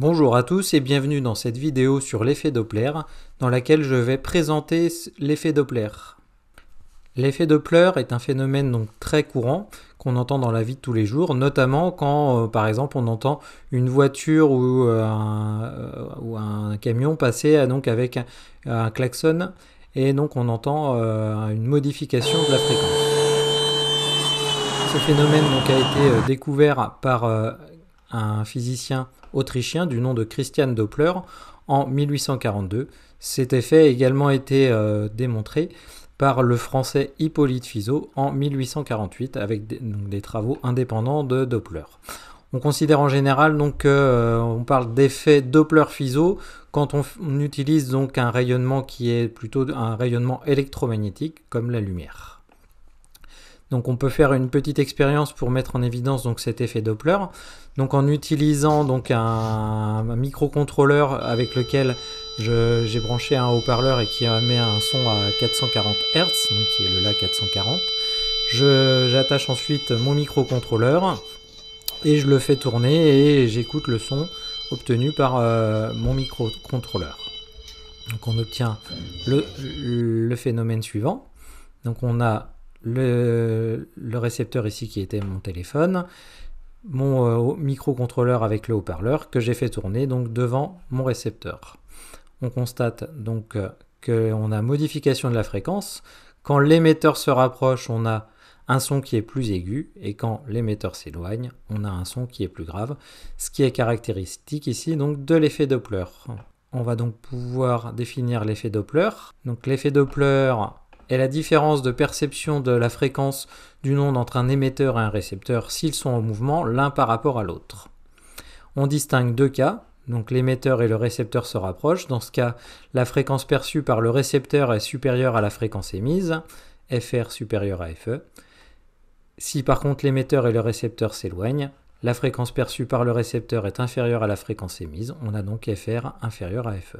Bonjour à tous et bienvenue dans cette vidéo sur l'effet Doppler dans laquelle je vais présenter l'effet Doppler. L'effet Doppler est un phénomène donc très courant qu'on entend dans la vie de tous les jours, notamment quand euh, par exemple on entend une voiture ou, euh, un, camion passer euh, donc avec un, klaxon et donc on entend une modification de la fréquence. Ce phénomène a été découvert par un physicien autrichien du nom de Christian Doppler en 1842. Cet effet a également été euh, démontré par le français Hippolyte Fizeau en 1848 avec des, travaux indépendants de Doppler. On considère en général donc euh, on parle d'effet Doppler-Fizeau quand on, on utilise donc un rayonnement qui est plutôt un rayonnement électromagnétique comme la lumière. Donc on peut faire une petite expérience pour mettre en évidence donc cet effet Doppler. Donc en utilisant donc un, microcontrôleur avec lequel j'ai branché un haut-parleur et qui met un son à 440 Hz, donc qui est le La 440. J'attache ensuite mon microcontrôleur et je le fais tourner et j'écoute le son obtenu par euh, mon microcontrôleur. Donc on obtient le, le phénomène suivant. Donc on a le, récepteur ici qui était mon téléphone, mon euh, microcontrôleur avec le haut-parleur que j'ai fait tourner donc devant mon récepteur. On constate donc euh, qu'on a modification de la fréquence. Quand l'émetteur se rapproche, on a un son qui est plus aigu et quand l'émetteur s'éloigne, on a un son qui est plus grave, ce qui est caractéristique ici donc de l'effet Doppler. On va donc pouvoir définir l'effet Doppler. Donc l'effet Doppler, est la différence de perception de la fréquence d'une onde entre un émetteur et un récepteur s'ils sont en mouvement l'un par rapport à l'autre. On distingue deux cas, donc l'émetteur et le récepteur se rapprochent, dans ce cas la fréquence perçue par le récepteur est supérieure à la fréquence émise, FR supérieure à FE. Si par contre l'émetteur et le récepteur s'éloignent, la fréquence perçue par le récepteur est inférieure à la fréquence émise, on a donc FR inférieur à FE.